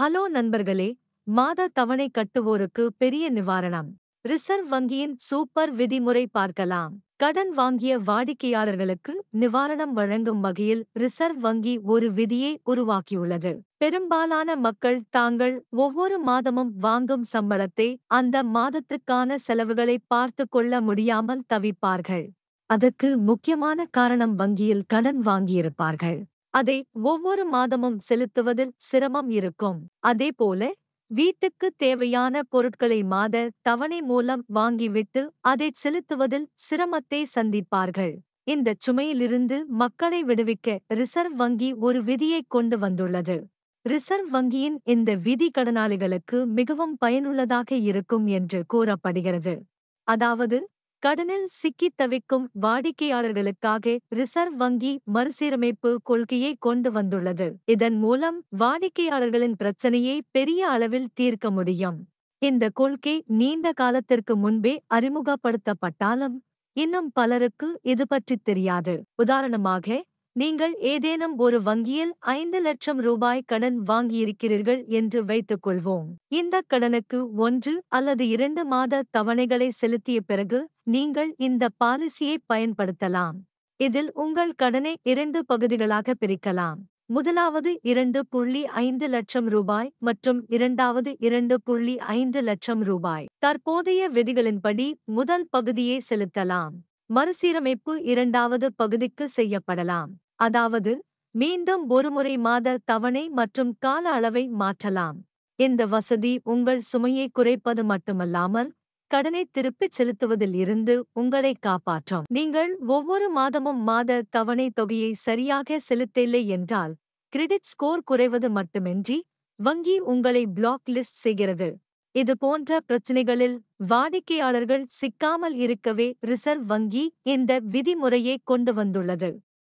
hello நண்பர்களே மாத தவணை கட்டுவோருக்கு பெரிய நிவாரணம் ரிசர்வ் வங்கியின் சூப்பர் விதிமுறை பார்க்கலாம் கடன் வாங்கிய வாடிக்கையாளர்களுக்கு நிவாரணம் வழங்கும் வகையில் ரிசர்வ் வங்கி ஒரு விதியை உருவாக்கியுள்ளது பெரும்பாலான மக்கள் தாங்கள் ஒவ்வொரு மாதமும் வாங்கும் சம்பளத்தை அந்த மாதத்துக்கான செலவுகளை பார்த்து கொள்ள முடியாமல் தவிப்பார்கள் அதற்கு முக்கியமான காரணம் வங்கியில் கடன் வாங்கியிருப்பார்கள் அதை ஒவ்வொரு மாதமும் செலுத்துவதில் சிரமம் இருக்கும் அதேபோல வீட்டுக்கு தேவையான பொருட்களை மாத தவணை மூலம் வாங்கிவிட்டு அதை செலுத்துவதில் சிரமத்தை சந்திப்பார்கள் இந்த சுமையிலிருந்து மக்களை விடுவிக்க ரிசர்வ் வங்கி ஒரு விதியை கொண்டு வந்துள்ளது ரிசர்வ் வங்கியின் இந்த விதி கடனாளிகளுக்கு மிகவும் பயனுள்ளதாக இருக்கும் என்று கூறப்படுகிறது அதாவது கடனில் சிக்கித் தவிக்கும் வாடிக்கையாளர்களுக்காக ரிசர்வ் வங்கி மறுசீரமைப்பு கொள்கையை கொண்டு வந்துள்ளது இதன் மூலம் வாடிக்கையாளர்களின் பிரச்சனையை பெரிய அளவில் தீர்க்க முடியும் இந்த கொள்கை நீண்ட காலத்திற்கு முன்பே அறிமுகப்படுத்தப்பட்டாலும் இன்னும் பலருக்கு இது பற்றி தெரியாது உதாரணமாக நீங்கள் ஏதேனும் ஒரு வங்கியில் ஐந்து லட்சம் ரூபாய் கடன் வாங்கியிருக்கிறீர்கள் என்று வைத்துக்கொள்வோம் இந்த கடனுக்கு ஒன்று அல்லது இரண்டு மாத தவணைகளை செலுத்திய பிறகு நீங்கள் இந்த பாலிசியை பயன்படுத்தலாம் இதில் உங்கள் கடனை இரண்டு பகுதிகளாக பிரிக்கலாம் முதலாவது இரண்டு புள்ளி ஐந்து லட்சம் ரூபாய் மற்றும் இரண்டாவது இரண்டு புள்ளி ஐந்து லட்சம் ரூபாய் தற்போதைய விதிகளின்படி முதல் பகுதியை செலுத்தலாம் மறுசீரமைப்பு இரண்டாவது பகுதிக்கு செய்யப்படலாம் அதாவது மீண்டும் ஒருமுறை மாத தவணை மற்றும் கால அளவை மாற்றலாம் இந்த வசதி உங்கள் சுமையை குறைப்பது மட்டுமல்லாமல் கடனை திருப்பிச் செலுத்துவதில் இருந்து உங்களை காப்பாற்றும் நீங்கள் ஒவ்வொரு மாதமும் மாத தவணை தொகையை சரியாக செலுத்தவில்லை என்றால் கிரெடிட் ஸ்கோர் குறைவது மட்டுமின்றி வங்கி உங்களை பிளாக் லிஸ்ட் செய்கிறது இது போன்ற பிரச்சினைகளில் வாடிக்கையாளர்கள் சிக்காமல் இருக்கவே ரிசர்வ் வங்கி இந்த விதிமுறையை கொண்டு வந்துள்ளது